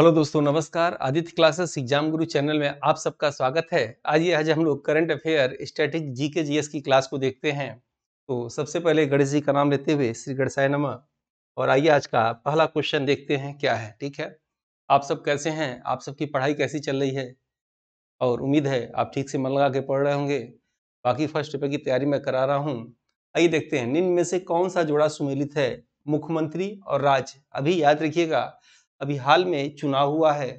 hello दोस्तों नमस्कार Aditya classes exam Guru channel में आप सबका स्वागत है आइए आज हम लोग करंट अफेयर स्टैटिक जी के जी की क्लास को देखते हैं तो सबसे पहले गणेश जी का नाम लेते हुए श्री गणसाय नमा और आइए आज का पहला क्वेश्चन देखते हैं क्या है ठीक है आप सब कैसे हैं आप सबकी पढ़ाई कैसी चल रही है और उम्मीद है आप ठीक से मन लगा के पढ़ रहे होंगे बाकी फर्स्ट पेपर की तैयारी मैं करा रहा हूँ आइए देखते हैं निम्न में से कौन सा जोड़ा सुमेलित है मुख्यमंत्री और राज्य अभी याद रखिएगा अभी हाल में चुनाव हुआ है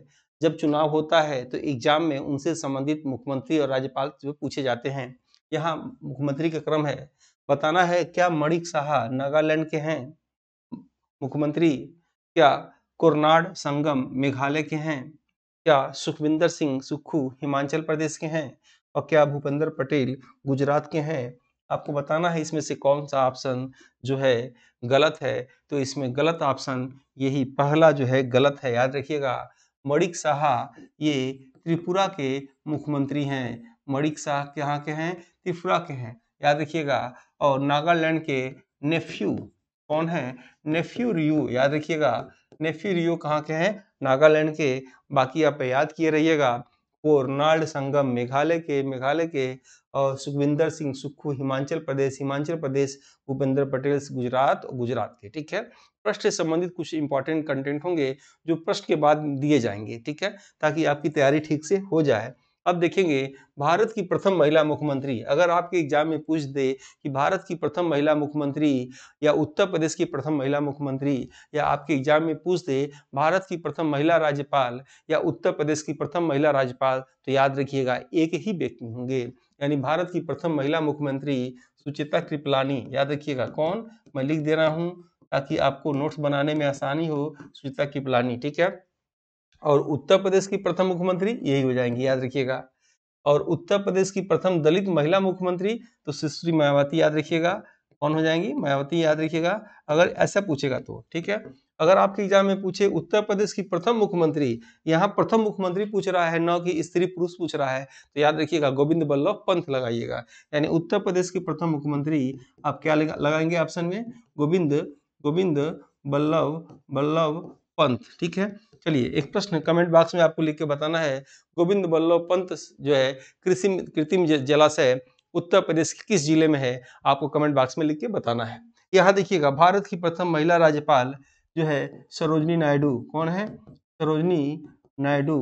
जब चुनाव होता है तो एग्जाम में उनसे संबंधित मुख्यमंत्री और राज्यपाल जो पूछे जाते हैं यहाँ मुख्यमंत्री का क्रम है बताना है क्या मणिक साहा नागालैंड के हैं मुख्यमंत्री क्या कोरनाड संगम मेघालय के हैं क्या सुखविंदर सिंह सुक्खू हिमाचल प्रदेश के हैं और क्या भूपेंद्र पटेल गुजरात के हैं आपको बताना है इसमें से कौन सा ऑप्शन जो है गलत है तो इसमें गलत ऑप्शन यही पहला जो है गलत है याद रखिएगा मणिक शाह ये त्रिपुरा के मुख्यमंत्री हैं मणिक शाह कहाँ के हैं त्रिपुरा के हैं याद रखिएगा और नागालैंड के नेफ्यू कौन है नेफ्यू रियू याद रखिएगा नेफ्यू रियो कहाँ के हैं नागालैंड के बाकी आप याद किए रहिएगा को रोनाल्ड संगम मेघालय के मेघालय के और सुखविंदर सिंह सुक्खू हिमाचल प्रदेश हिमाचल प्रदेश भूपेंद्र पटेल गुजरात और गुजरात के ठीक है प्रश्न से संबंधित कुछ इंपॉर्टेंट कंटेंट होंगे जो प्रश्न के बाद दिए जाएंगे ठीक है ताकि आपकी तैयारी ठीक से हो जाए अब देखेंगे भारत की प्रथम महिला मुख्यमंत्री अगर आपके एग्जाम में पूछ दे कि भारत की प्रथम महिला मुख्यमंत्री या उत्तर प्रदेश की प्रथम महिला मुख्यमंत्री या आपके एग्जाम में पूछ दे भारत की प्रथम महिला राज्यपाल या उत्तर प्रदेश की प्रथम महिला राज्यपाल तो याद रखिएगा एक ही व्यक्ति होंगे यानी भारत की प्रथम महिला मुख्यमंत्री सुचिता कृपलानी याद रखिएगा कौन मैं लिख दे रहा हूँ ताकि आपको नोट्स बनाने में आसानी हो सुचिता कृपलानी ठीक है और उत्तर प्रदेश की प्रथम मुख्यमंत्री यही हो जाएंगी याद रखिएगा और उत्तर प्रदेश की प्रथम दलित महिला मुख्यमंत्री तो सुश्री मायावती याद रखिएगा कौन हो जाएंगी मायावती याद रखिएगा अगर ऐसा पूछेगा तो ठीक है अगर आपके एग्जाम में पूछे उत्तर प्रदेश की प्रथम मुख्यमंत्री यहाँ प्रथम मुख्यमंत्री पूछ रहा है न कि स्त्री पुरुष पूछ रहा है तो याद रखिएगा गोविंद बल्लभ पंथ लगाइएगा यानी उत्तर प्रदेश की प्रथम मुख्यमंत्री आप क्या लगाएंगे ऑप्शन में गोविंद गोविंद बल्लभ बल्लभ पंथ ठीक है चलिए एक प्रश्न कमेंट बॉक्स में आपको लिख के बताना है गोविंद बल्लभ पंत जो है कृषि कृत्रिम जलाशय उत्तर प्रदेश के किस जिले में है आपको कमेंट बॉक्स में लिख के बताना है यहाँ देखिएगा भारत की प्रथम महिला राज्यपाल जो है सरोजनी नायडू कौन है सरोजनी नायडू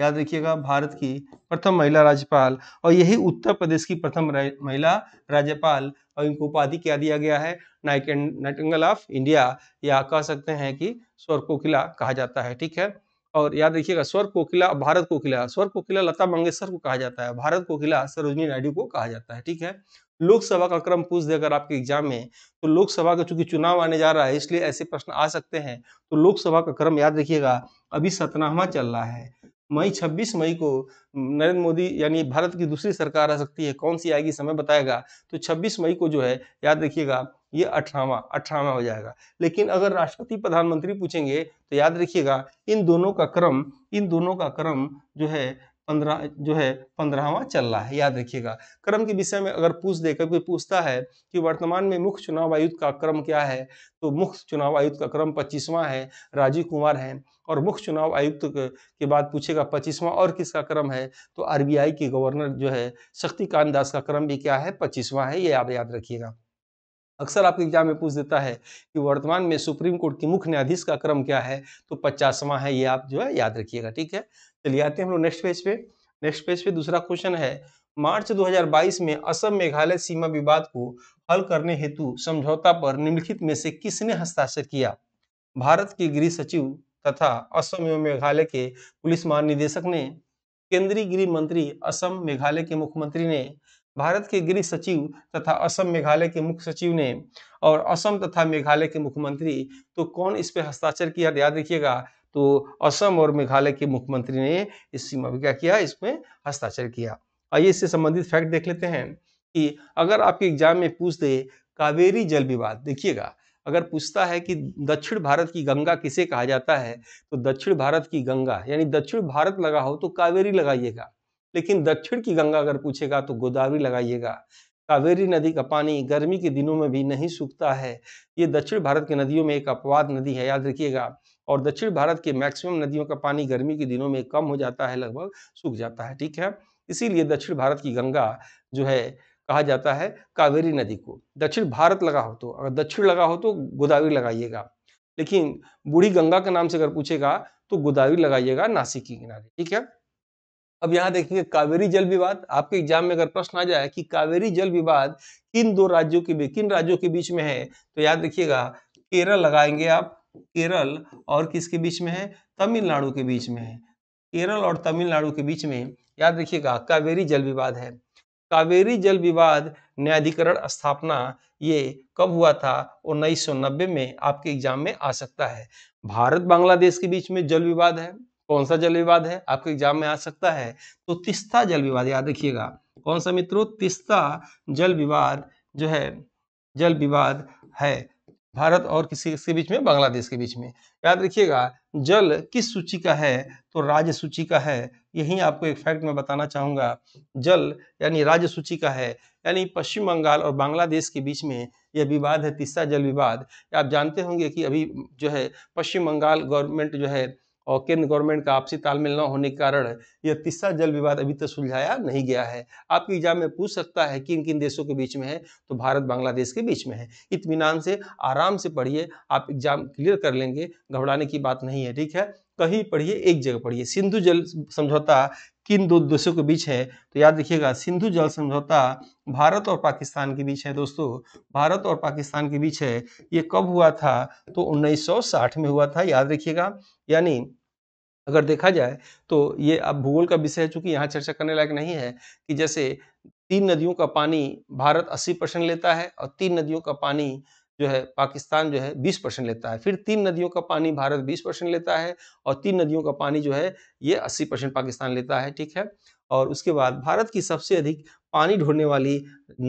याद रखिएगा भारत की प्रथम महिला राज्यपाल और यही उत्तर प्रदेश की प्रथम महिला राज्यपाल और इनको उपाधि क्या दिया गया है नाइटिंगल ऑफ इंडिया या कह सकते हैं कि स्वर कोकिला कहा जाता है ठीक है और याद रखिएगा स्वर कोकिला भारत कोकिला स्वर कोकिला लता मंगेशकर को कहा जाता है भारत कोकिला सरोजनी नायडू को कहा जाता है ठीक है लोकसभा का क्रम पूछ देकर आपके एग्जाम में तो लोकसभा का चूंकि चुनाव आने जा रहा है इसलिए ऐसे प्रश्न आ सकते हैं तो लोकसभा का क्रम याद रखिएगा अभी सतनामा चल रहा है मई 26 मई को नरेंद्र मोदी यानी भारत की दूसरी सरकार आ सकती है कौन सी आएगी समय बताएगा तो 26 मई को जो है याद रखिएगा ये अठारहवा अठारहवा हो जाएगा लेकिन अगर राष्ट्रपति प्रधानमंत्री पूछेंगे तो याद रखिएगा इन दोनों का क्रम इन दोनों का क्रम जो है पंद्रह जो है पंद्रहवा चल रहा है याद रखिएगा क्रम के विषय में अगर पूछ दे कभी पूछता है कि वर्तमान में मुख्य चुनाव आयुक्त का क्रम क्या है तो मुख्य चुनाव आयुक्त का क्रम पच्चीसवां है राजीव कुमार है और मुख्य चुनाव आयुक्त के बाद पूछेगा पच्चीसवां और किसका क्रम है तो आरबीआई के गवर्नर जो है शक्तिकांत दास का क्रम भी क्या है पच्चीसवां है ये आप याद रखिएगा अक्सर आपके एग्जाम में पूछ देता है कि वर्तमान में सुप्रीम कोर्ट की मुख्य न्यायाधीश का क्रम क्या है तो पचासवां है ये आप जो है याद रखिएगा ठीक है चलिए आते हैं हम लोग नेक्स्ट पेज पे नेक्स्ट पेज पे दूसरा क्वेश्चन है मार्च 2022 में असम मेघालय सीमा विवाद को हल करने हेतु समझौता पर निम्नलिखित में से किसने हस्ताक्षर किया भारत के गृह सचिव तथा असम एवं मेघालय के पुलिस महानिदेशक ने केंद्रीय गृह मंत्री असम मेघालय के मुख्यमंत्री ने भारत के गृह सचिव तथा असम मेघालय के मुख्य सचिव ने और असम तथा मेघालय के मुख्यमंत्री तो कौन इस पे हस्ताक्षर किया याद रखिएगा तो असम और मेघालय के मुख्यमंत्री ने इस सीमा पर क्या किया इसमें हस्ताक्षर किया आइए इससे संबंधित फैक्ट देख लेते हैं कि अगर आपके एग्जाम में पूछ दे कावेरी जल विवाद देखिएगा अगर पूछता है कि दक्षिण भारत की गंगा किसे कहा जाता है तो दक्षिण भारत की गंगा यानी दक्षिण भारत लगा हो तो कावेरी लगाइएगा लेकिन दक्षिण की गंगा अगर पूछेगा तो गोदावरी लगाइएगा कावेरी नदी का पानी गर्मी के दिनों में भी नहीं सूखता है ये दक्षिण भारत की नदियों में एक अपवाद नदी है याद रखिएगा और दक्षिण भारत के मैक्सिमम नदियों का पानी गर्मी के दिनों में कम हो जाता है लगभग सूख जाता है ठीक है इसीलिए दक्षिण भारत की गंगा जो है कहा जाता है कावेरी नदी को दक्षिण भारत लगा हो तो अगर दक्षिण लगा हो तो गोदावरी लगाइएगा लेकिन बूढ़ी गंगा के नाम से अगर पूछेगा तो गोदावरी लगाइएगा नासिक के किनारे ठीक है अब यहाँ देखेंगे कावेरी जल विवाद आपके एग्जाम में अगर प्रश्न आ जाए कि कावेरी जल विवाद किन दो राज्यों के बीच किन राज्यों के बीच में है तो याद रखिएगा केरल लगाएंगे आप केरल और किसके बीच में है तमिलनाडु के बीच में है केरल और तमिलनाडु के बीच में याद रखिएगा कावेरी जल विवाद है कावेरी जल विवाद न्यायाधिकरण स्थापना ये कब हुआ था नब्बे में आपके एग्जाम में आ सकता है भारत बांग्लादेश के बीच में जल विवाद है कौन सा जल विवाद है आपके एग्जाम में आ सकता है तो तिस्ता जल विवाद याद रखिएगा कौन सा मित्रों तिस्ता जल विवाद जो है जल विवाद है भारत और किसी किसके बीच में बांग्लादेश के बीच में याद रखिएगा जल किस सूची का है तो राज्य सूची का है यही आपको एक फैक्ट मैं बताना चाहूँगा जल यानी राज्य सूची का है यानी पश्चिम बंगाल और बांग्लादेश के बीच में यह विवाद है तीसरा जल विवाद आप जानते होंगे कि अभी जो है पश्चिम बंगाल गवर्नमेंट जो है और केंद्र गवर्नमेंट का आपसी तालमेल न होने के कारण यह तीसरा जल विवाद अभी तक सुलझाया नहीं गया है आपकी एग्जाम में पूछ सकता है किन किन देशों के बीच में है तो भारत बांग्लादेश के बीच में है इतमान से आराम से पढ़िए आप एग्जाम क्लियर कर लेंगे घबराने की बात नहीं है ठीक है कहीं पढ़िए एक जगह पढ़िए सिंधु जल समझौता किन दो देशों के बीच है तो याद रखिएगा सिंधु जल समझौता भारत और पाकिस्तान के बीच है दोस्तों भारत और पाकिस्तान के बीच है ये कब हुआ था तो 1960 में हुआ था याद रखिएगा यानी अगर देखा जाए तो ये अब भूगोल का विषय है चूंकि यहाँ चर्चा करने लायक नहीं है कि जैसे तीन नदियों का पानी भारत अस्सी लेता है और तीन नदियों का पानी जो है पाकिस्तान जो है 20 परसेंट लेता है फिर तीन नदियों का पानी भारत 20 परसेंट लेता है और तीन नदियों का पानी जो है ये 80 परसेंट पाकिस्तान लेता है ठीक है और उसके बाद भारत की सबसे अधिक पानी ढोने वाली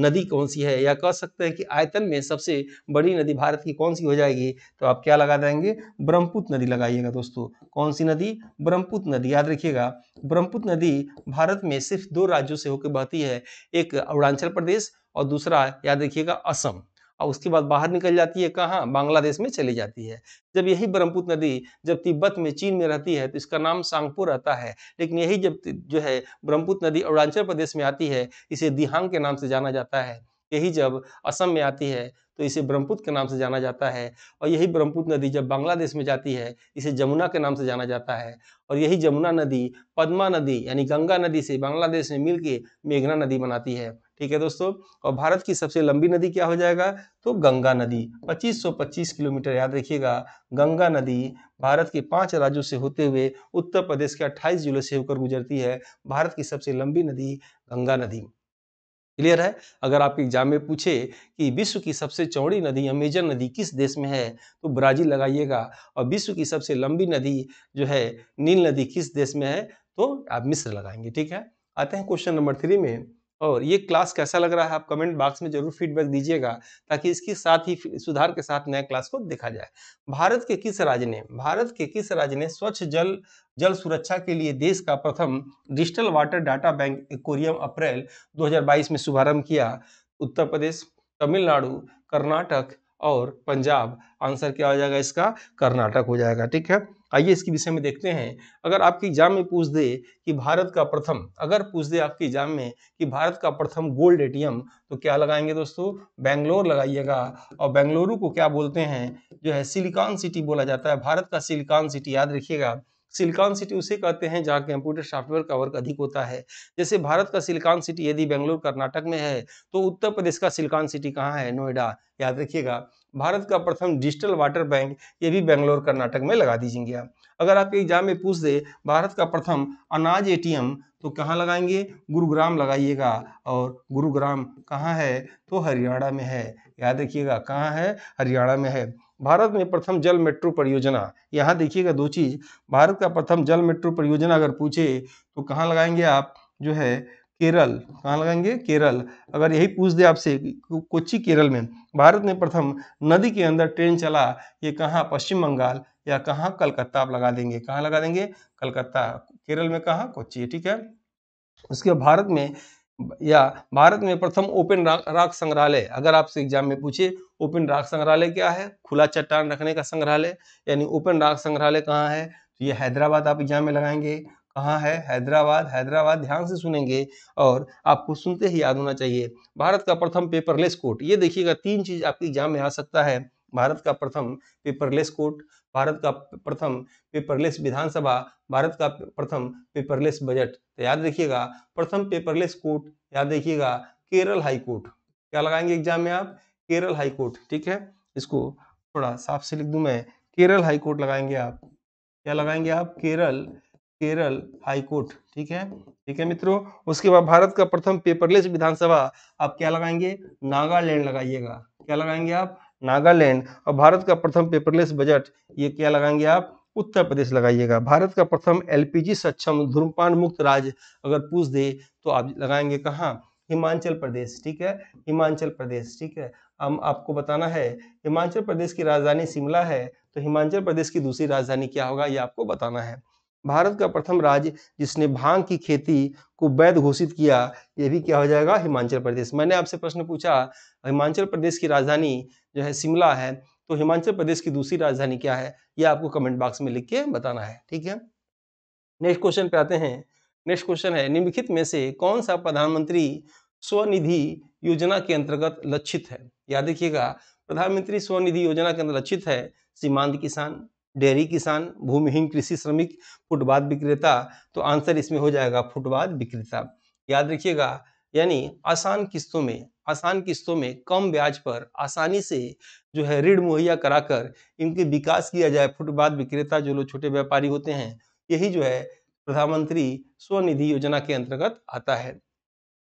नदी कौन सी है या कह सकते हैं कि आयतन में सबसे बड़ी नदी भारत की कौन सी हो जाएगी तो आप क्या लगा देंगे ब्रह्मपुत्र नदी लगाइएगा दोस्तों कौन सी नदी ब्रह्मपुत्र नदी याद रखिएगा ब्रह्मपुत्र नदी भारत में सिर्फ दो राज्यों से होकर बहती है एक अरुणाचल प्रदेश और दूसरा याद रखिएगा असम और उसके बाद बाहर निकल जाती है कहाँ बांग्लादेश में चली जाती है जब यही ब्रह्मपुत्र नदी जब तिब्बत में चीन में रहती है तो इसका नाम सांगपुर रहता है लेकिन यही जब जो है ब्रह्मपुत्र नदी अरुणाचल प्रदेश में आती है इसे दिहांग के नाम से जाना जाता है यही जब असम में आती है तो इसे ब्रह्मपुत्र के नाम से जाना जाता है और यही ब्रह्मपुत्र नदी जब बांग्लादेश में जाती है इसे जमुना के नाम से जाना जाता है और यही जमुना नदी पद्मा नदी यानी गंगा नदी से बांग्लादेश में मिलके मेघना नदी बनाती है ठीक है दोस्तों और भारत की सबसे लंबी नदी क्या हो जाएगा तो गंगा नदी 2525 किलोमीटर याद रखिएगा गंगा नदी भारत के पांच राज्यों से होते हुए उत्तर प्रदेश के 28 जिलों से होकर गुजरती है भारत की सबसे लंबी नदी गंगा नदी क्लियर है अगर आपके एग्जाम में पूछे कि विश्व की सबसे चौड़ी नदी अमेजन नदी किस देश में है तो ब्राजील लगाइएगा और विश्व की सबसे लंबी नदी जो है नील नदी किस देश में है तो आप मिस्र लगाएंगे ठीक है आते हैं क्वेश्चन नंबर थ्री में और ये क्लास कैसा लग रहा है आप कमेंट बॉक्स में जरूर फीडबैक दीजिएगा ताकि इसके साथ ही सुधार के साथ नए क्लास को देखा जाए भारत के किस राज्य ने भारत के किस राज्य ने स्वच्छ जल जल सुरक्षा के लिए देश का प्रथम डिजिटल वाटर डाटा बैंक एक्ोरियम अप्रैल 2022 में शुभारंभ किया उत्तर प्रदेश तमिलनाडु कर्नाटक और पंजाब आंसर क्या हो जाएगा इसका कर्नाटक हो जाएगा ठीक है आइए इसके विषय में देखते हैं अगर आपके एग्जाम में पूछ दे कि भारत का प्रथम अगर पूछ दे आपके एग्जाम में कि भारत का प्रथम गोल्ड एटीएम तो क्या लगाएंगे दोस्तों बेंगलोर लगाइएगा और बेंगलुरु को क्या बोलते हैं जो है सिलिकॉन सिटी बोला जाता है भारत का सिलिकॉन सिटी याद रखिएगा सिलिकॉन सिटी उसे कहते हैं जहाँ कंप्यूटर सॉफ्टवेयर का वर्क अधिक होता है जैसे भारत का सिलिकॉन सिटी यदि बेंगलोर कर्नाटक में है तो उत्तर प्रदेश का सिलिकॉन सिटी कहाँ है नोएडा याद रखिएगा भारत का प्रथम डिजिटल वाटर बैंक ये भी बेंगलोर कर्नाटक में लगा दीजिएगा आप अगर आपके एग्जाम में पूछ दे भारत का प्रथम अनाज एटीएम तो कहाँ लगाएंगे गुरुग्राम लगाइएगा और गुरुग्राम कहाँ है तो हरियाणा में है याद रखिएगा कहाँ है हरियाणा में है भारत में प्रथम जल मेट्रो परियोजना यहाँ देखिएगा दो चीज़ भारत का प्रथम जल मेट्रो परियोजना अगर पूछे तो कहाँ लगाएंगे आप जो है केरल कहाँ लगाएंगे केरल अगर यही पूछ दे आपसे कोची केरल में भारत में प्रथम नदी के अंदर ट्रेन चला ये कहाँ पश्चिम बंगाल या कहाँ कलकत्ता आप लगा देंगे कहाँ लगा देंगे कलकत्ता केरल में कहाँ कोच्ची ठीक है उसके भारत में या भारत में प्रथम ओपन राख, संग्रहालय अगर आपसे एग्जाम में पूछे ओपन राख संग्रहालय क्या है खुला चट्टान रखने का संग्रहालय यानी ओपन राख संग्रहालय कहाँ है तो ये हैदराबाद आप एग्जाम में लगाएंगे कहाँ है हैदराबाद हैदराबाद ध्यान से सुनेंगे और आपको सुनते ही याद होना चाहिए भारत का प्रथम पेपरलेस कोर्ट ये देखिएगा तीन चीज आपके एग्जाम में आ सकता है भारत का प्रथम पेपरलेस कोर्ट भारत का प्रथम पेपरलेस विधानसभा भारत का प्रथम पेपरलेस बजट तो याद रखिएगा प्रथम पेपरलेस कोर्ट याद रखिएगा केरल हाई कोर्ट क्या लगाएंगे एग्जाम में आप केरल हाई कोर्ट ठीक है इसको थोड़ा साफ से लिख दू मैं केरल हाई कोर्ट लगाएंगे आप क्या लगाएंगे आप केरल केरल हाई कोर्ट ठीक है ठीक है मित्रों उसके बाद भारत का प्रथम पेपरलेस विधानसभा आप क्या लगाएंगे नागालैंड लगाइएगा क्या लगाएंगे आप नागालैंड और भारत का प्रथम पेपरलेस बजट ये क्या लगाएंगे आप उत्तर प्रदेश लगाइएगा भारत का प्रथम एलपीजी सक्षम धूमपान मुक्त राज्य अगर पूछ दे तो आप लगाएंगे कहाँ हिमाचल प्रदेश ठीक है हिमाचल प्रदेश ठीक है हम आपको बताना है हिमाचल प्रदेश की राजधानी शिमला है तो हिमाचल प्रदेश की दूसरी राजधानी क्या होगा ये आपको बताना है भारत का प्रथम राज्य जिसने भांग की खेती को वैध घोषित किया यह भी क्या हो जाएगा हिमाचल प्रदेश मैंने आपसे प्रश्न पूछा हिमाचल प्रदेश की राजधानी जो है शिमला है तो हिमाचल प्रदेश की दूसरी राजधानी क्या है यह आपको कमेंट बॉक्स में लिख के बताना है ठीक है नेक्स्ट क्वेश्चन पे आते हैं नेक्स्ट क्वेश्चन है निम्नलिखित में से कौन सा प्रधानमंत्री स्वनिधि योजना के अंतर्गत लक्षित है याद रखिएगा प्रधानमंत्री स्वनिधि योजना के अंदर लक्षित है सीमांत किसान डेयरी किसान भूमिहीन कृषि श्रमिक फुटबाथ विक्रेता तो आंसर इसमें हो जाएगा फुटबाद विक्रेता याद रखिएगा यानी आसान किस्तों में आसान किस्तों में कम ब्याज पर आसानी से जो है ऋण मुहैया कराकर इनके विकास किया जाए फुटबाथ विक्रेता जो लोग छोटे व्यापारी होते हैं यही जो है प्रधानमंत्री स्वनिधि योजना के अंतर्गत आता है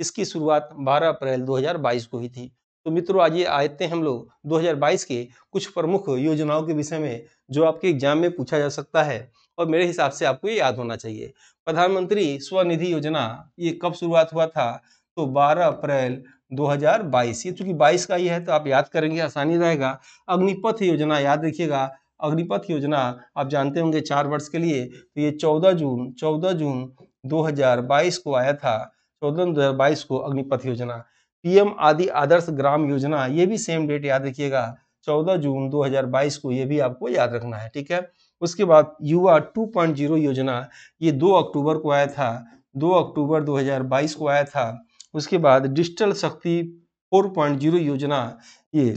इसकी शुरुआत 12 अप्रैल 2022 को ही थी तो मित्रों आज ये आए थे हम लोग 2022 के कुछ प्रमुख योजनाओं के विषय में जो आपके एग्जाम में पूछा जा सकता है और मेरे हिसाब से आपको ये याद होना चाहिए प्रधानमंत्री स्वनिधि योजना ये कब शुरुआत हुआ था तो 12 अप्रैल 2022 ये चूंकि 22 का ही है तो आप याद करेंगे आसानी रहेगा अग्निपथ योजना याद रखिएगा अग्निपथ योजना आप जानते होंगे चार वर्ष के लिए तो ये चौदह जून चौदह जून दो को आया था चौदह दो को अग्निपथ योजना पीएम आदि आदर्श ग्राम योजना ये भी सेम डेट याद रखिएगा 14 जून 2022 को ये भी आपको याद रखना है ठीक है उसके बाद युवा 2.0 योजना ये 2 अक्टूबर को आया था 2 अक्टूबर 2022 को आया था उसके बाद डिजिटल शक्ति 4.0 योजना ये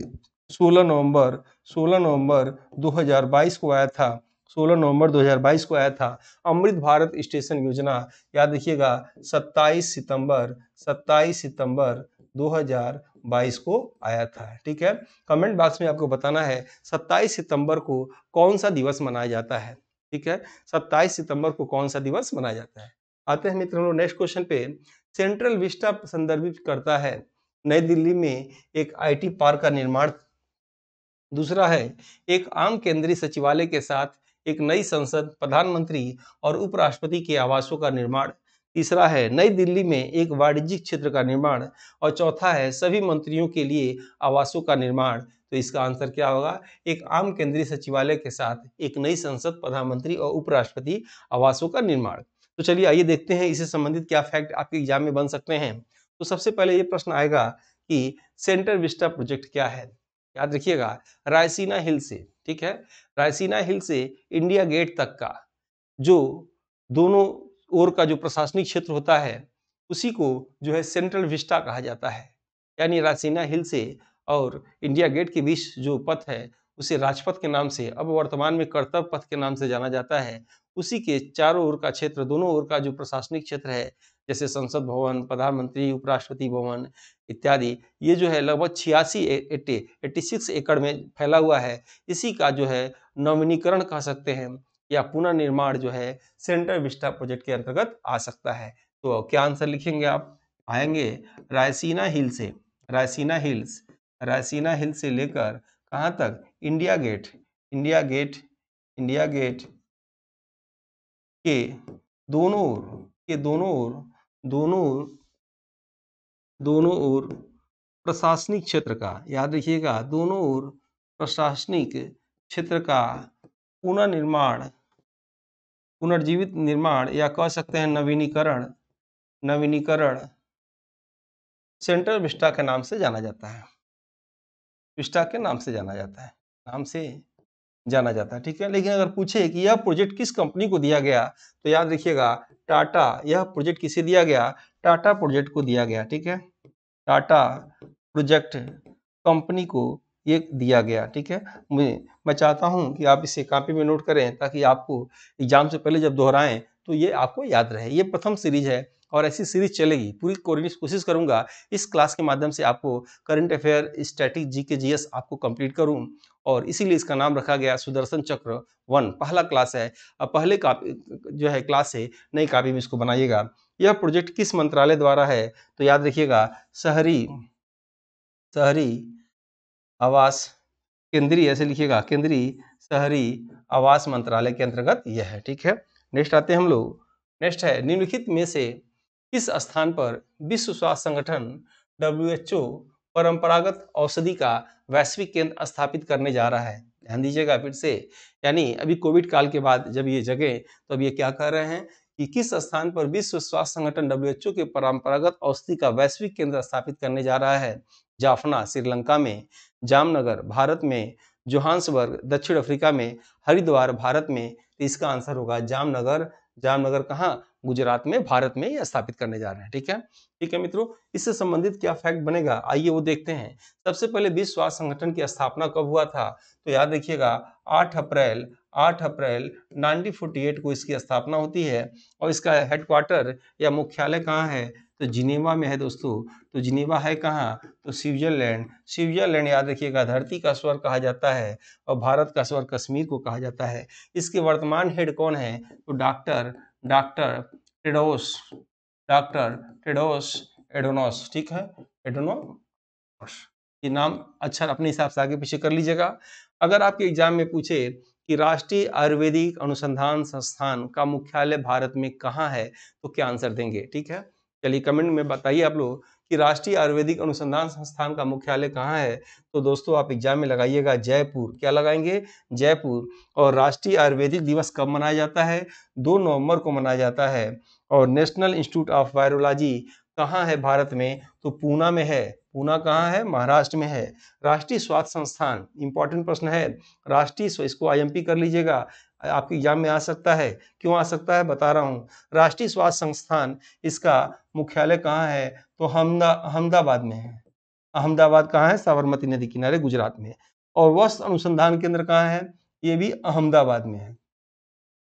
16 नवंबर 16 नवंबर 2022 को आया था 16 नवंबर 2022 को आया था अमृत भारत स्टेशन योजना याद रखिएगा 27 सितंबर 27 सितंबर 2022 को आया था ठीक है कमेंट बॉक्स में आपको बताना है 27 सितंबर को कौन सा दिवस मनाया जाता है ठीक है 27 सितंबर को कौन सा दिवस मनाया जाता है आते हैं मित्रों नेक्स्ट क्वेश्चन पे सेंट्रल विस्टा संदर्भित करता है नई दिल्ली में एक आईटी पार्क का निर्माण दूसरा है एक आम केंद्रीय सचिवालय के साथ एक नई संसद प्रधानमंत्री और उपराष्ट्रपति के आवासों का निर्माण तीसरा है नई दिल्ली में एक वाणिज्यिक क्षेत्र का निर्माण और चौथा है सभी मंत्रियों के लिए आवासों का निर्माण तो इसका आंसर क्या होगा एक आम केंद्रीय सचिवालय के साथ एक नई संसद प्रधानमंत्री और उपराष्ट्रपति आवासों का निर्माण तो चलिए आइए देखते हैं इससे संबंधित क्या फैक्ट आपके एग्जाम में बन सकते हैं तो सबसे पहले ये प्रश्न आएगा कि सेंटर विस्टा प्रोजेक्ट क्या है याद रखिएगा रायसीना हिल से ठीक है रायसीना हिल से इंडिया गेट तक का जो दोनों ओर का जो प्रशासनिक क्षेत्र होता है उसी को जो है सेंट्रल विस्टा कहा जाता है यानी रासीना हिल से और इंडिया गेट के बीच जो पथ है उसे राजपथ के नाम से अब वर्तमान में कर्तव्य पथ के नाम से जाना जाता है उसी के चारों ओर का क्षेत्र दोनों ओर का जो प्रशासनिक क्षेत्र है जैसे संसद भवन प्रधानमंत्री उपराष्ट्रपति भवन इत्यादि ये जो है लगभग छियासी एट्टी एट्टी सिक्स एकड़ में फैला हुआ है इसी का जो है नवीनीकरण कह सकते हैं या पुनर्निर्माण जो है सेंट्रल विस्टा प्रोजेक्ट के अंतर्गत आ सकता है तो क्या आंसर लिखेंगे आप आएंगे रायसीना हिल से रायसीना हिल्स रायसीना हिल से लेकर कहाँ तक India Gate India Gate India Gate के दोनों ओर के दोनों ओर दोनों ओर दोनों ओर प्रशासनिक क्षेत्र का याद रखिएगा दोनों ओर प्रशासनिक क्षेत्र का पुनर्निर्माण पुनर्जीवित निर्माण या कह सकते हैं नवीनीकरण नवीनीकरण सेंट्रल विस्टा के नाम से जाना जाता है विस्टा के नाम से जाना जाता है नाम से जाना जाता है ठीक है लेकिन अगर पूछे कि यह प्रोजेक्ट किस कंपनी को दिया गया तो याद रखिएगा टाटा यह प्रोजेक्ट किसे दिया गया टाटा प्रोजेक्ट को दिया गया ठीक है टाटा प्रोजेक्ट कंपनी को ये दिया गया ठीक है मैं मैं चाहता हूँ कि आप इसे कापी में नोट करें ताकि आपको एग्जाम से पहले जब दोहराएं तो ये आपको याद रहे ये प्रथम सीरीज है और ऐसी सीरीज चलेगी पूरी कोरिनिस कोशिश करूंगा इस क्लास के माध्यम से आपको करंट अफेयर स्टैटिक जी के जी एस आपको कंप्लीट करूं और इसीलिए इसका नाम रखा गया सुदर्शन चक्र वन पहला क्लास है अब पहले कापी जो है क्लास है नई कापी में इसको बनाइएगा यह प्रोजेक्ट किस मंत्रालय द्वारा है तो याद रखिएगा शहरी शहरी आवास केंद्रीय ऐसे लिखिएगा केंद्रीय शहरी आवास मंत्रालय के अंतर्गत यह है ठीक है नेक्स्ट आते हैं हम लोग नेक्स्ट है निम्नलिखित में से किस स्थान पर विश्व स्वास्थ्य संगठन डब्ल्यूएचओ परंपरागत औषधि का वैश्विक केंद्र स्थापित करने जा रहा है ध्यान दीजिएगा फिर से यानी अभी कोविड काल के बाद जब ये जगह तो अब ये क्या कर रहे हैं कि किस स्थान पर विश्व स्वास्थ्य संगठन ओ के परंपरागत औषधि का वैश्विक केंद्र स्थापित करने जा रहा है जाफना श्रीलंका में जामनगर भारत में जोहान्सबर्ग दक्षिण अफ्रीका में हरिद्वार भारत में तो इसका आंसर होगा जामनगर जामनगर कहाँ गुजरात में भारत में स्थापित करने जा रहे हैं ठीक है ठीक है मित्रों इससे संबंधित क्या फैक्ट बनेगा आइए वो देखते हैं सबसे पहले विश्व स्वास्थ्य संगठन की स्थापना कब हुआ था तो याद रखिएगा 8 अप्रैल आठ अप्रैल 1948 को इसकी स्थापना होती है और इसका हेडक्वार्टर या मुख्यालय कहाँ है तो जिनेवा में है दोस्तों तो जिनेवा है कहाँ तो स्विट्जरलैंड स्विट्जरलैंड याद रखिएगा धरती का स्वर कहा जाता है और भारत का स्वर कश्मीर को कहा जाता है इसके वर्तमान हेड कौन है तो doctor doctor Tedros doctor Tedros Adhanom ठीक है एडोनोस ये नाम अच्छा अपने हिसाब से आगे पीछे कर लीजिएगा अगर आपके एग्जाम में पूछे कि राष्ट्रीय आयुर्वेदिक अनुसंधान संस्थान का मुख्यालय भारत में कहाँ है तो क्या आंसर देंगे ठीक है चलिए कमेंट में बताइए आप लोग कि राष्ट्रीय आयुर्वेदिक अनुसंधान संस्थान का मुख्यालय कहाँ है तो दोस्तों आप एग्जाम में लगाइएगा जयपुर क्या लगाएंगे जयपुर और राष्ट्रीय आयुर्वेदिक दिवस कब मनाया जाता है दो नवंबर को मनाया जाता है और नेशनल इंस्टीट्यूट ऑफ वायरोलॉजी कहाँ है भारत में तो पूना में है पूना कहाँ है महाराष्ट्र में है राष्ट्रीय स्वास्थ्य संस्थान इंपॉर्टेंट प्रश्न है राष्ट्रीय इसको आईएमपी कर लीजिएगा आपके एग्जाम में आ सकता है क्यों आ सकता है बता रहा हूँ राष्ट्रीय स्वास्थ्य संस्थान इसका मुख्यालय कहाँ है तो हमदा अहमदाबाद में है अहमदाबाद कहाँ है साबरमती नदी किनारे गुजरात में और वस्त्र अनुसंधान केंद्र कहाँ है ये भी अहमदाबाद में है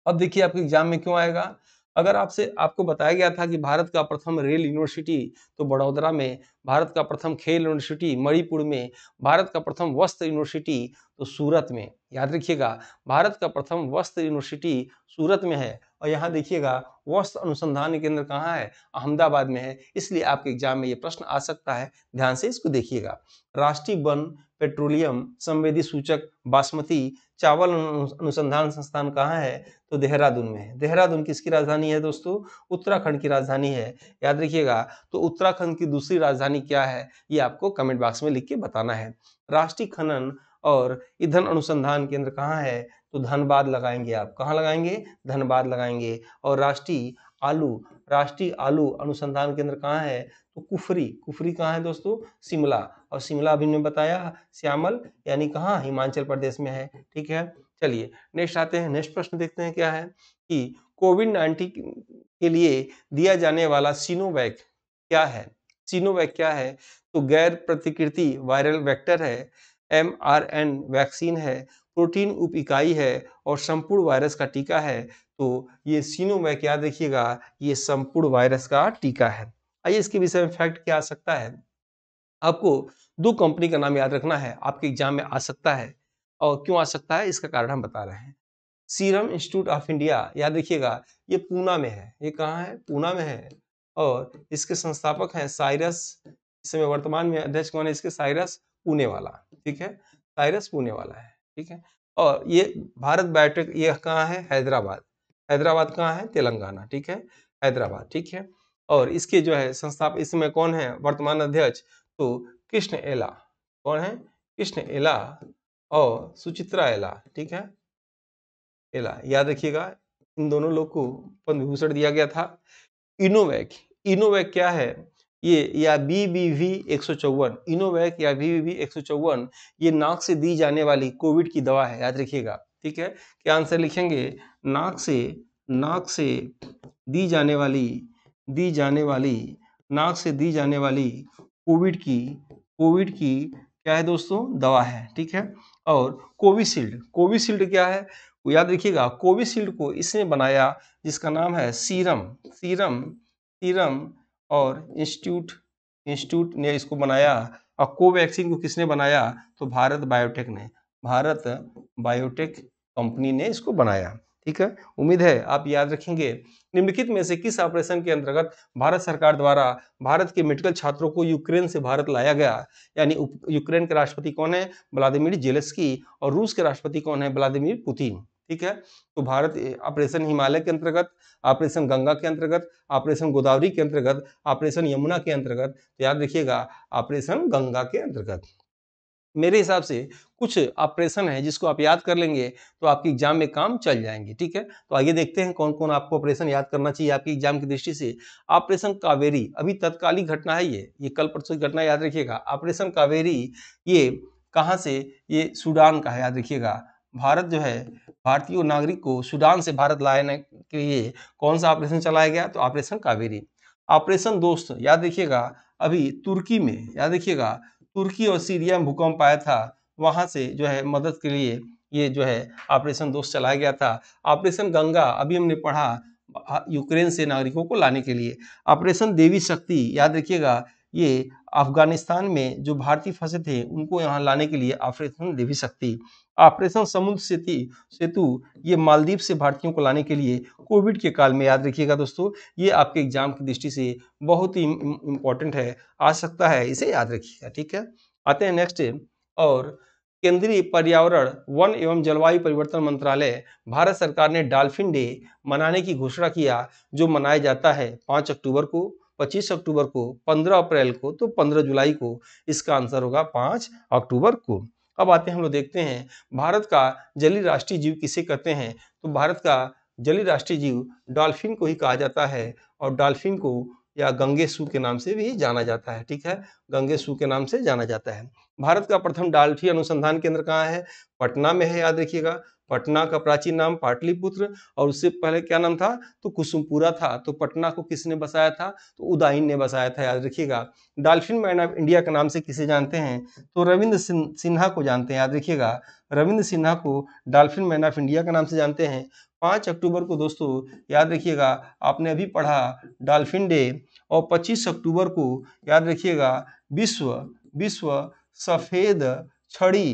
अब देखिए आपके एग्जाम में क्यों आएगा अगर आपसे आपको बताया गया था कि भारत का प्रथम रेल यूनिवर्सिटी तो बड़ौदरा में भारत का प्रथम खेल यूनिवर्सिटी मणिपुर में भारत का प्रथम वस्त्र यूनिवर्सिटी तो सूरत में याद रखिएगा भारत का प्रथम वस्त्र यूनिवर्सिटी सूरत में है और यहाँ देखिएगा वस्त्र अनुसंधान केंद्र कहाँ है अहमदाबाद में है इसलिए आपके एग्जाम में ये प्रश्न आ सकता है ध्यान से इसको देखिएगा राष्ट्रीय वन पेट्रोलियम संवेदी सूचक बासमती चावल अनुसंधान संस्थान कहाँ है तो देहरादून में है देहरादून किसकी राजधानी है दोस्तों उत्तराखंड की राजधानी है याद रखिएगा तो उत्तराखंड की दूसरी राजधानी क्या है ये आपको कमेंट बॉक्स में लिख के बताना है राष्ट्रीय खनन और ईंधन अनुसंधान केंद्र कहाँ है तो धनबाद लगाएंगे आप कहाँ लगाएंगे धनबाद लगाएंगे और राष्ट्रीय आलू राष्ट्रीय आलू अनुसंधान केंद्र कहाँ है तो कुफरी कुफरी कहाँ है दोस्तों शिमला और शिमला अभी ने बताया श्यामल यानी कहाँ हिमाचल प्रदेश में है ठीक है चलिए नेक्स्ट आते हैं नेक्स्ट प्रश्न देखते हैं क्या है कि कोविड नाइन्टीन के लिए दिया जाने वाला सीनोवैक क्या है सीनोवैक क्या है तो गैर प्रतिकृति वायरल वैक्टर है एम वैक्सीन है प्रोटीन उप इकाई है और संपूर्ण वायरस का टीका है तो ये सीनोवैक याद रखिएगा ये संपूर्ण वायरस का टीका है आइए इसके विषय में फैक्ट क्या आ सकता है आपको दो कंपनी का नाम याद रखना है आपके एग्जाम में आ सकता है और क्यों आ सकता है इसका कारण हम बता रहे हैं सीरम इंस्टीट्यूट ऑफ इंडिया याद रखिएगा ये पूना में है ये कहाँ है पूना में है और इसके संस्थापक हैं साइरस इस समय वर्तमान में अध्यक्ष कौन है इसके साइरस पुणे वाला ठीक है साइरस पुणे वाला है ठीक है और ये भारत बायोटेक ये कहाँ है हैदराबाद हैदराबाद कहाँ है तेलंगाना ठीक है हैदराबाद ठीक है और इसके जो है संस्थापक इसमें कौन है वर्तमान अध्यक्ष तो कृष्ण एला कौन है कृष्ण एला और सुचित्रा एला ठीक है एला याद रखिएगा इन दोनों लोग को पद्म विभूषण दिया गया था इनोवैक इनोवैक क्या है ये या बी बी वी एक सौ चौवन इनोवैक या बी बी वी एक सौ चौवन ये नाक से दी जाने वाली कोविड की दवा है याद रखिएगा ठीक है क्या आंसर लिखेंगे नाक से नाक से दी जाने वाली दी जाने वाली नाक से दी जाने वाली कोविड की कोविड की क्या है दोस्तों दवा है ठीक है और कोविशील्ड कोविशील्ड क्या है वो याद रखिएगा कोविशील्ड को इसने बनाया जिसका नाम है सीरम सीरम सीरम और इंस्टीट्यूट इंस्टीट्यूट ने इसको बनाया और कोवैक्सीन को किसने बनाया तो भारत बायोटेक ने भारत बायोटेक कंपनी ने इसको बनाया ठीक है उम्मीद है आप याद रखेंगे निम्नलिखित में से किस ऑपरेशन के अंतर्गत भारत सरकार द्वारा भारत के मेडिकल छात्रों को यूक्रेन से भारत लाया गया यानी यूक्रेन के राष्ट्रपति कौन है व्लादिमिर जेलेस्की और रूस के राष्ट्रपति कौन है व्लादिमिर पुतिन ठीक है तो भारत ऑपरेशन हिमालय के अंतर्गत ऑपरेशन गंगा के अंतर्गत ऑपरेशन गोदावरी के अंतर्गत ऑपरेशन यमुना के अंतर्गत तो याद रखिएगा ऑपरेशन गंगा के अंतर्गत मेरे हिसाब से कुछ ऑपरेशन है जिसको आप याद कर लेंगे तो आपके एग्जाम में काम चल जाएंगे ठीक है तो आइए देखते हैं कौन कौन आपको ऑपरेशन याद करना चाहिए आपके एग्जाम की दृष्टि से ऑपरेशन कावेरी अभी तत्कालिक घटना है ये ये कल परसों की घटना याद रखिएगा ऑपरेशन कावेरी ये कहाँ से ये सूडान का है याद रखिएगा भारत जो है भारतीय नागरिक को सूडान से भारत लाने के लिए कौन सा ऑपरेशन चलाया गया तो ऑपरेशन कावेरी ऑपरेशन दोस्त याद रखिएगा अभी तुर्की में याद रखिएगा तुर्की और सीरिया में भूकंप आया था वहाँ से जो है मदद के लिए ये जो है ऑपरेशन दोस्त चलाया गया था ऑपरेशन गंगा अभी हमने पढ़ा यूक्रेन से नागरिकों को लाने के लिए ऑपरेशन देवी शक्ति याद रखिएगा ये अफगानिस्तान में जो भारतीय फंसे थे उनको यहाँ लाने के लिए ऑपरेशन भी शक्ति ऑपरेशन समुद्र सेतु सेतु ये मालदीव से भारतीयों को लाने के लिए कोविड के काल में याद रखिएगा दोस्तों ये आपके एग्जाम की दृष्टि से बहुत ही इम्पोर्टेंट है आ सकता है इसे याद रखिएगा ठीक है आते हैं नेक्स्ट और केंद्रीय पर्यावरण वन एवं जलवायु परिवर्तन मंत्रालय भारत सरकार ने डाल्फिन डे मनाने की घोषणा किया जो मनाया जाता है पाँच अक्टूबर को पच्चीस अक्टूबर को पंद्रह अप्रैल को तो पंद्रह जुलाई को इसका आंसर होगा पाँच अक्टूबर को अब आते हैं हम लोग देखते हैं भारत का जली राष्ट्रीय जीव किसे कहते हैं तो भारत का जली राष्ट्रीय जीव डॉल्फिन को ही कहा जाता है और डॉल्फिन को या गंगेशु के नाम से भी जाना जाता है ठीक है गंगेशु के नाम से जाना जाता है भारत का प्रथम डाल्फी अनुसंधान केंद्र कहाँ है पटना में है याद रखिएगा पटना का प्राचीन नाम पाटलिपुत्र और उससे पहले क्या नाम था तो कुसुमपुरा था तो पटना को किसने बसाया था तो उदाइन ने बसाया था याद रखिएगा डाल्फिन मैन ऑफ इंडिया के नाम से किसे जानते हैं तो रविंद्र सिन्हा को जानते हैं याद रखिएगा रविंद्र सिन्हा को डाल्फिन मैन ऑफ इंडिया के नाम से जानते हैं पाँच अक्टूबर को दोस्तों याद रखिएगा आपने अभी पढ़ा डाल्फिन डे और पच्चीस अक्टूबर को याद रखिएगा विश्व विश्व सफेद छड़ी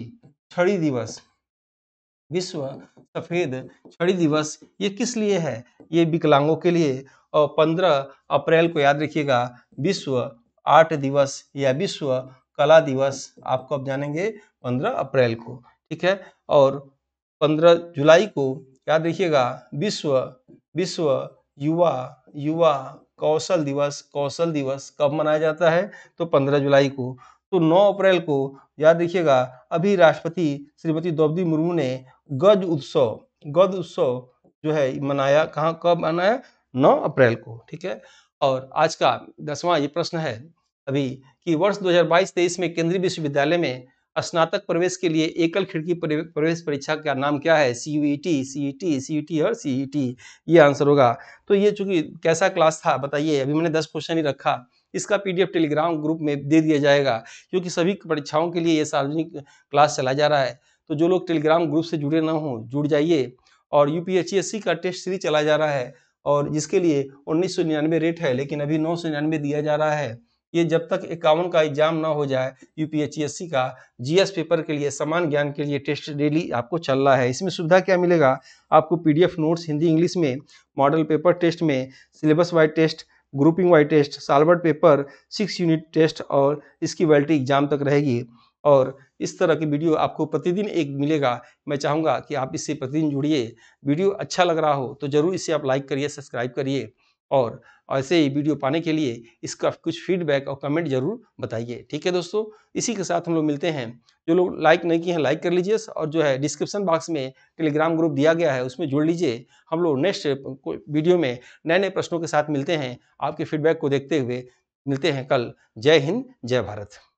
छड़ी दिवस विश्व सफेद छड़ी दिवस ये किस लिए है ये विकलांगों के लिए और पंद्रह अप्रैल को याद रखिएगा विश्व आर्ट दिवस या विश्व कला दिवस आपको अब जानेंगे पंद्रह अप्रैल को ठीक है और पंद्रह जुलाई को याद रखिएगा विश्व विश्व युवा युवा कौशल दिवस कौशल दिवस कब मनाया जाता है तो पंद्रह जुलाई को तो 9 अप्रैल को याद रखिएगा अभी राष्ट्रपति श्रीमती द्रौपदी मुर्मू ने गज उत्सव गज उत्सव जो है मनाया कहाँ कब मनाया 9 अप्रैल को ठीक है और आज का दसवां ये प्रश्न है अभी कि वर्ष 2022-23 में केंद्रीय विश्वविद्यालय में स्नातक प्रवेश के लिए एकल खिड़की प्रवेश परीक्षा का नाम क्या है C U E T C E T C E T और सी ई टी ये आंसर होगा तो ये चूंकि कैसा क्लास था बताइए अभी मैंने दस क्वेश्चन ही रखा इसका पीडीएफ टेलीग्राम ग्रुप में दे दिया जाएगा क्योंकि सभी परीक्षाओं के लिए ये सार्वजनिक क्लास चला जा रहा है तो जो लोग टेलीग्राम ग्रुप से जुड़े ना हों जुड़ जाइए और यू का टेस्ट सीरीज चला जा रहा है और जिसके लिए उन्नीस रेट है लेकिन अभी नौ दिया जा रहा है ये जब तक इक्यावन का एग्जाम ना हो जाए यू पी का जीएस पेपर के लिए समान ज्ञान के लिए टेस्ट डेली आपको चल रहा है इसमें सुविधा क्या मिलेगा आपको पीडीएफ नोट्स हिंदी इंग्लिश में मॉडल पेपर टेस्ट में syllabus wise test grouping wise test solved paper six unit test और इसकी वैलिटी एग्जाम तक रहेगी और इस तरह की वीडियो आपको प्रतिदिन एक मिलेगा मैं चाहूँगा कि आप इससे प्रतिदिन जुड़िए वीडियो अच्छा लग रहा हो तो ज़रूर इसे आप लाइक करिए सब्सक्राइब करिए और ऐसे ही वीडियो पाने के लिए इसका कुछ फीडबैक और कमेंट जरूर बताइए ठीक है दोस्तों इसी के साथ हम लोग मिलते हैं जो लोग लाइक नहीं किए हैं लाइक कर लीजिए और जो है डिस्क्रिप्शन बॉक्स में टेलीग्राम ग्रुप दिया गया है उसमें जोड़ लीजिए हम लोग नेक्स्ट वीडियो में नए नए प्रश्नों के साथ मिलते हैं आपके फीडबैक को देखते हुए मिलते हैं कल जय हिंद जय भारत